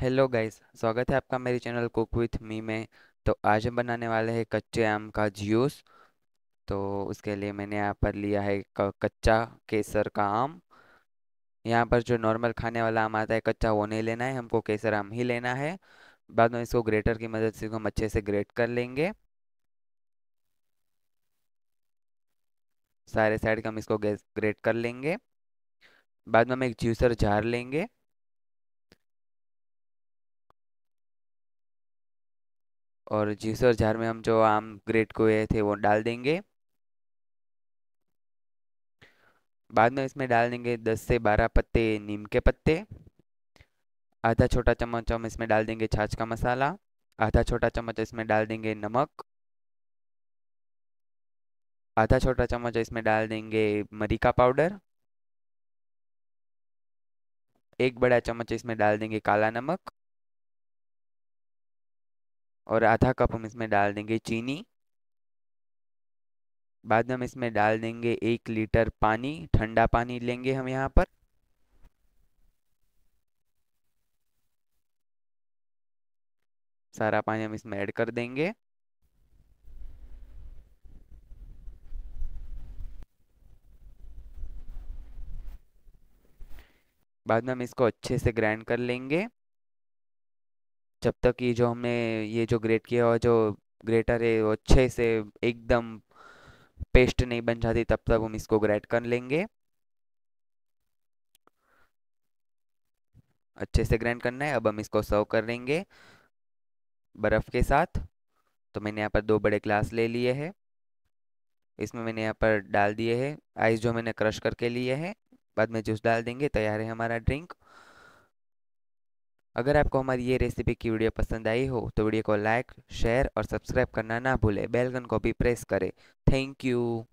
hello guys स्वागत है आपका मेरे चैनल कुक विथ मी में तो आज हम बनाने वाले हैं कच्चे आम का जूस तो उसके लिए मैंने यहाँ पर लिया है कच्चा केसर का आम यहाँ पर जो नॉर्मल खाने वाला आम आता है कच्चा वो नहीं लेना है हमको केसर आम ही लेना है बाद में इसको ग्रेटर की मदद से हम अच्छे से ग्रेट कर लेंगे सारे साइड का हम इसको ग्रेट कर लेंगे बाद में हम एक ज्यूसर जार लेंगे और ज्यूसर जार में हम जो आम ग्रेट किए थे वो डाल देंगे बाद में इसमें डाल देंगे दस से बारह पत्ते नीम के पत्ते आधा छोटा चम्मच हम इसमें डाल देंगे छाछ का मसाला आधा छोटा चम्मच इसमें डाल देंगे नमक आधा छोटा चम्मच इसमें डाल देंगे मरी का पाउडर एक बड़ा चम्मच इसमें डाल देंगे काला नमक और आधा कप हम इसमें डाल देंगे चीनी बाद में हम इसमें डाल देंगे एक लीटर पानी ठंडा पानी लेंगे हम यहाँ पर सारा पानी हम इसमें ऐड कर देंगे बाद में हम इसको अच्छे से ग्राइंड कर लेंगे जब तक ये जो हमने ये जो ग्रेट किया और जो ग्रेटर है वो अच्छे से एकदम पेस्ट नहीं बन जाती तब तक हम इसको ग्रेट कर लेंगे अच्छे से ग्राइंड करना है अब हम इसको सर्व कर लेंगे बर्फ़ के साथ तो मैंने यहाँ पर दो बड़े ग्लास ले लिए हैं इसमें मैंने यहाँ पर डाल दिए हैं आइस जो मैंने क्रश करके लिए हैं बाद में जूस डाल देंगे तैयार है हमारा ड्रिंक अगर आपको हमारी ये रेसिपी की वीडियो पसंद आई हो तो वीडियो को लाइक शेयर और सब्सक्राइब करना ना भूलें बेलकन को भी प्रेस करें थैंक यू